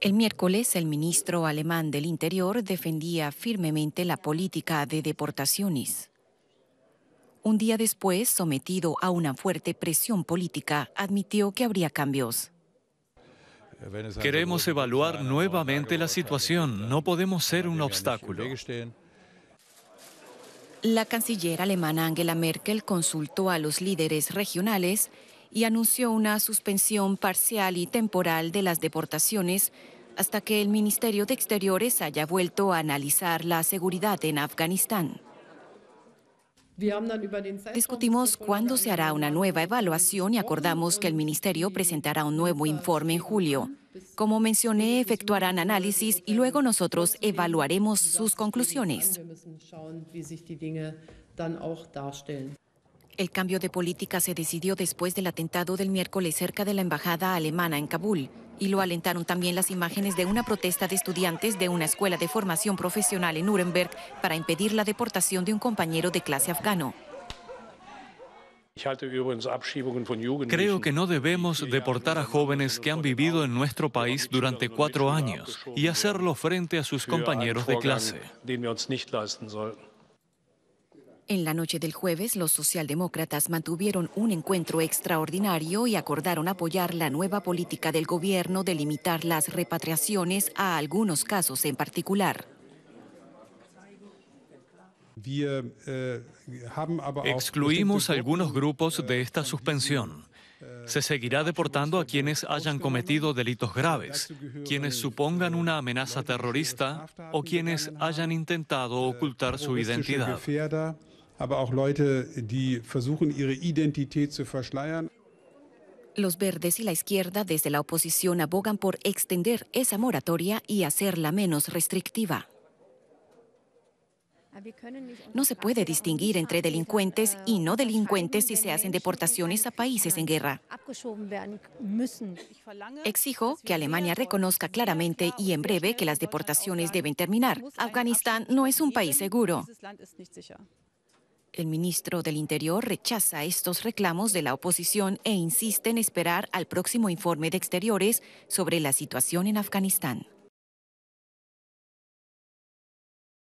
El miércoles, el ministro alemán del Interior defendía firmemente la política de deportaciones. Un día después, sometido a una fuerte presión política, admitió que habría cambios. Queremos evaluar nuevamente la situación. No podemos ser un obstáculo. La canciller alemana Angela Merkel consultó a los líderes regionales y anunció una suspensión parcial y temporal de las deportaciones hasta que el Ministerio de Exteriores haya vuelto a analizar la seguridad en Afganistán. Discutimos cuándo se hará una nueva evaluación y acordamos que el Ministerio presentará un nuevo informe en julio. Como mencioné, efectuarán análisis y luego nosotros evaluaremos sus conclusiones. El cambio de política se decidió después del atentado del miércoles cerca de la embajada alemana en Kabul, y lo alentaron también las imágenes de una protesta de estudiantes de una escuela de formación profesional en Nuremberg para impedir la deportación de un compañero de clase afgano. Creo que no debemos deportar a jóvenes que han vivido en nuestro país durante cuatro años y hacerlo frente a sus compañeros de clase. En la noche del jueves, los socialdemócratas mantuvieron un encuentro extraordinario y acordaron apoyar la nueva política del gobierno de limitar las repatriaciones a algunos casos en particular. Äh, Excluimos algunos grupos de äh, esta suspensión. Se seguirá deportando a quienes hayan cometido delitos graves, quienes supongan una amenaza terrorista o quienes hayan intentado ocultar su identidad aber auch Leute, die versuchen, ihre Identität zu verschleiern. Los verdes y la izquierda desde la oposición abogan por extender esa moratoria y hacerla menos restrictiva. No se puede distinguir entre delincuentes y no delincuentes si se hacen deportaciones a países en guerra. Exijo que Alemania reconozca claramente y en breve que las deportaciones deben terminar. Afganistán no es un país seguro. El ministro del Interior rechaza estos reclamos de la oposición e insiste en esperar al próximo informe de Exteriores sobre la situación en Afganistán.